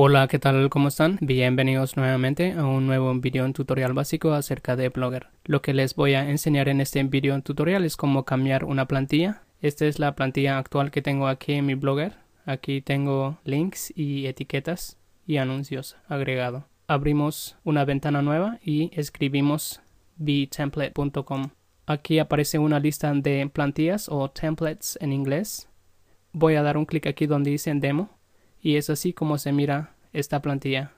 Hola, ¿qué tal? ¿Cómo están? Bienvenidos nuevamente a un nuevo video tutorial básico acerca de Blogger. Lo que les voy a enseñar en este video tutorial es cómo cambiar una plantilla. Esta es la plantilla actual que tengo aquí en mi Blogger. Aquí tengo links y etiquetas y anuncios agregado. Abrimos una ventana nueva y escribimos btemplate.com. Aquí aparece una lista de plantillas o templates en inglés. Voy a dar un clic aquí donde dice demo y es así como se mira esta plantilla.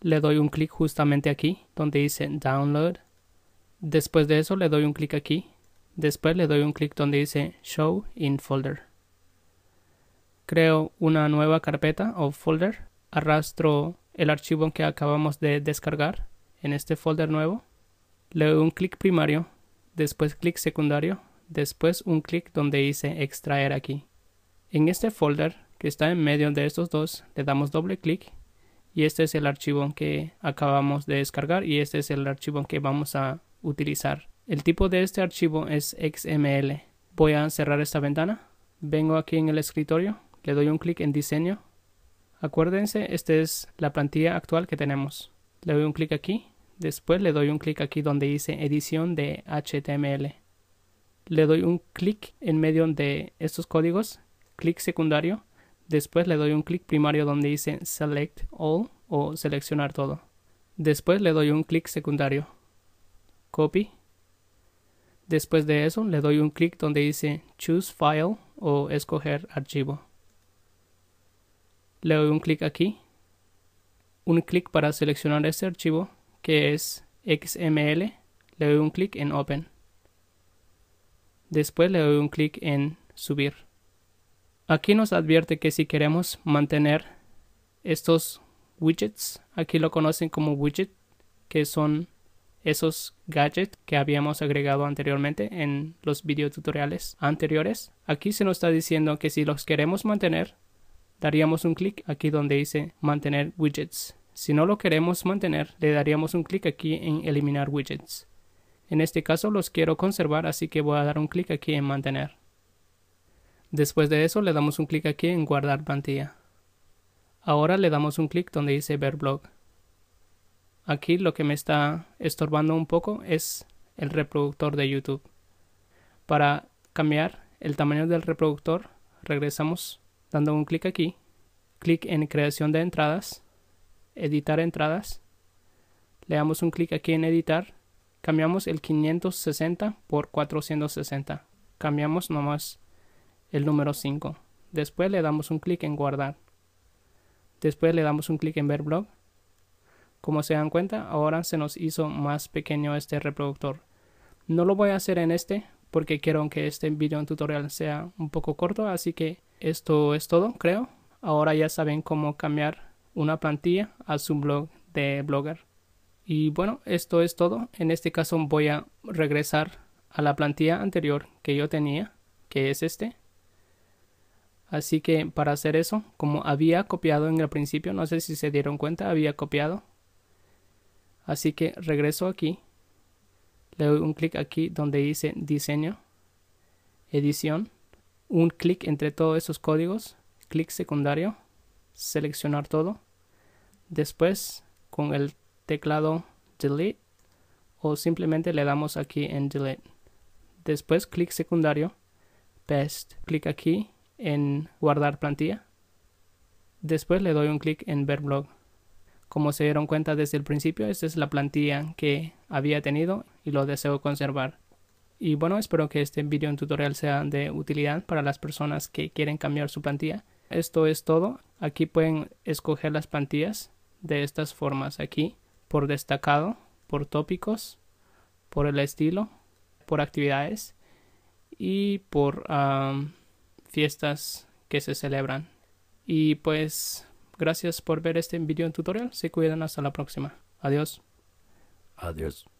Le doy un clic justamente aquí donde dice Download. Después de eso le doy un clic aquí. Después le doy un clic donde dice Show in Folder. Creo una nueva carpeta o folder. Arrastro el archivo que acabamos de descargar en este folder nuevo. Le doy un clic primario, después clic secundario, después un clic donde dice extraer aquí. En este folder que está en medio de estos dos, le damos doble clic y este es el archivo que acabamos de descargar y este es el archivo que vamos a utilizar. El tipo de este archivo es XML. Voy a cerrar esta ventana. Vengo aquí en el escritorio, le doy un clic en diseño. Acuérdense, esta es la plantilla actual que tenemos. Le doy un clic aquí, después le doy un clic aquí donde dice edición de HTML. Le doy un clic en medio de estos códigos, clic secundario Después le doy un clic primario donde dice Select All o seleccionar todo. Después le doy un clic secundario. Copy. Después de eso le doy un clic donde dice Choose File o escoger archivo. Le doy un clic aquí. Un clic para seleccionar este archivo que es XML. Le doy un clic en Open. Después le doy un clic en Subir. Aquí nos advierte que si queremos mantener estos widgets, aquí lo conocen como widget, que son esos gadgets que habíamos agregado anteriormente en los videotutoriales anteriores. Aquí se nos está diciendo que si los queremos mantener, daríamos un clic aquí donde dice mantener widgets. Si no lo queremos mantener, le daríamos un clic aquí en eliminar widgets. En este caso los quiero conservar, así que voy a dar un clic aquí en mantener. Después de eso le damos un clic aquí en guardar plantilla. Ahora le damos un clic donde dice ver blog. Aquí lo que me está estorbando un poco es el reproductor de YouTube. Para cambiar el tamaño del reproductor regresamos dando un clic aquí, clic en creación de entradas, editar entradas, le damos un clic aquí en editar, cambiamos el 560 por 460, cambiamos nomás el número 5. Después le damos un clic en guardar. Después le damos un clic en ver blog. Como se dan cuenta, ahora se nos hizo más pequeño este reproductor. No lo voy a hacer en este porque quiero que este video tutorial sea un poco corto, así que esto es todo, creo. Ahora ya saben cómo cambiar una plantilla a su blog de Blogger. Y bueno, esto es todo. En este caso voy a regresar a la plantilla anterior que yo tenía, que es este Así que para hacer eso, como había copiado en el principio, no sé si se dieron cuenta, había copiado. Así que regreso aquí, le doy un clic aquí donde dice diseño, edición, un clic entre todos esos códigos, clic secundario, seleccionar todo. Después con el teclado delete o simplemente le damos aquí en delete. Después clic secundario, paste, clic aquí en guardar plantilla. Después le doy un clic en ver blog. Como se dieron cuenta desde el principio, esta es la plantilla que había tenido y lo deseo conservar. Y bueno, espero que este video en tutorial sea de utilidad para las personas que quieren cambiar su plantilla. Esto es todo. Aquí pueden escoger las plantillas de estas formas. Aquí, por destacado, por tópicos, por el estilo, por actividades y por fiestas que se celebran. Y pues gracias por ver este video tutorial. Se cuidan hasta la próxima. Adiós. Adiós.